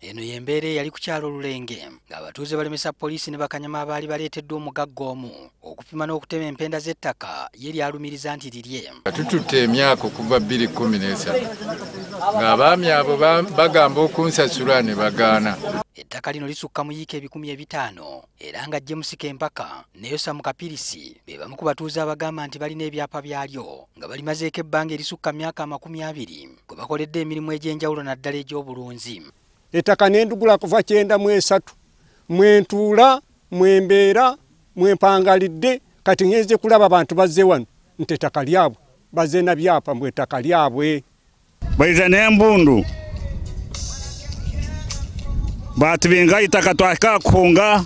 eno y'embeera eyali ku kyalo olulenge ng'abatuuze balemesa poliisi ne bakanyama abaali baleeteddwa omugagga omu okupima n'okutema empenda z'ettaka ye lyalumiriza nti lirye atututte emyaka okuva 213 ng'abaami abo bagamba okunsasula ne bagaana ettaka lino lisukka mu yiika ebikumi ebitaano era nga jemusika empaka neyosa mu kapirisi be bamu ku batuuze abagamba nti balina ebyapa byalyo nga balimazeeko ebbanga erisukka myaka amakumi abiri kwe bakoledde emirimu egy'enjawulo naddala egy'obulunzi ettaka nendugula kuva kyenda mu esatu mwentuula mwembeera mwempangalidde kati ŋeze kulaba abantu bazze wano nti ettaka lyabwe bazze nabyapa mbwe ettaka lyabwe baize nembundu batubinga itaka twahika kukunga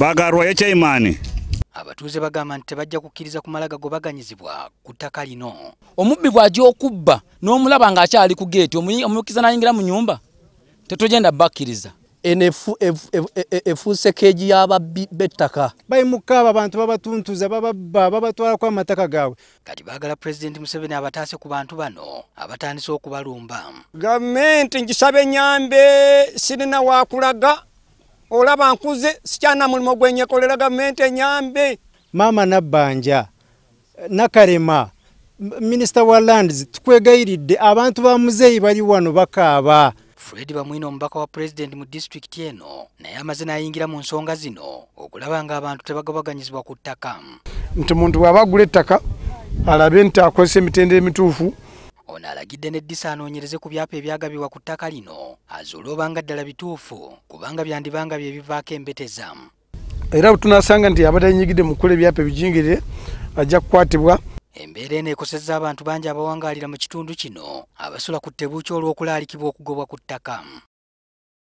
bagarwayo kyeimaani abatuuze bagamba nti tebajja kukkiriza kumala gagobaganyizibwa ku ttaka lino omubbi gwajja okubba n'omulaba ng'akyali ku geeti omukiza nayingira mu nyumba tetugenda bakkiriza efuuse keegi yababbettaka bayimukaabo abantu babatuntuza bababba babatwalako amataka gaabwe kati baagala pulezidenti museveni abataase ku bantu bano abatandise okubalumba gavumenti ngisaba enyambe sirina wakulaga olaba nkuze sikyana mulimu gwenyekolera gavumenti enyambe maama nabbanja nakarema minisita wa lands tukwegayiridde abantu ba muzeeyi bali wano bakaaba fred bamwina omubaka wa pulezidenti mu disitulikiti eno naye amaze n'ayingira mu nsonga zino okulaba nga abantu tebagabaganyizibwa ku ttaka nti muntu bw'aba agula ettaka alabe nti akozesa emitendera emituufu ono alagidde neddisa anoonyereze ku byapa ebyagabibwa ku ttaka lino azuula obanga ddala bituufu kubanga byandibanga byebivaako embeteza era tunasanga nti abadde nyigidde mu kukola ebyapa ebijingirire ajja kukwatibwa embeera eno ekosezza abantu bangi abawangaalira mu kitundu kino abasula ku ttebuuki olw'okulaalikibwa okugobwa ku ttaka